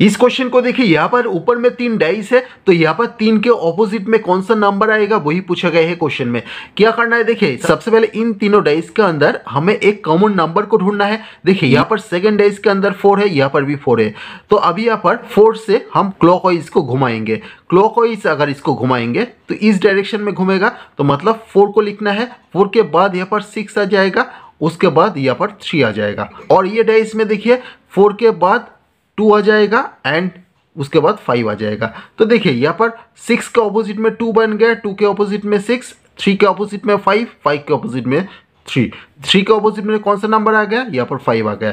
इस क्वेश्चन को देखिए यहाँ पर ऊपर में तीन डाइस है तो यहाँ पर तीन के ऑपोजिट में कौन सा नंबर आएगा वही पूछा गया है क्वेश्चन में क्या करना है देखिए सबसे पहले इन तीनों डाइस के अंदर हमें एक कॉमन नंबर को ढूंढना है देखिए यहाँ पर सेकंड डाइस के अंदर फोर है यहाँ पर भी फोर है तो अभी यहाँ पर फोर से हम क्लॉक को घुमाएंगे क्लॉक अगर इसको घुमाएंगे तो इस डायरेक्शन में घूमेगा तो मतलब फोर को लिखना है फोर के बाद यहाँ पर सिक्स आ जाएगा उसके बाद यहाँ पर थ्री आ जाएगा और ये डाइस में देखिए फोर के बाद टू आ जाएगा एंड उसके बाद फाइव आ जाएगा तो देखिए यहाँ पर सिक्स के ऑपोजिट में टू बन गया टू के ऑपोजिट में सिक्स थ्री के ऑपोजिट में फाइव फाइव के ऑपोजिट में थ्री थ्री के ऑपोजिट में कौन सा नंबर आ गया यहाँ पर फाइव आ गया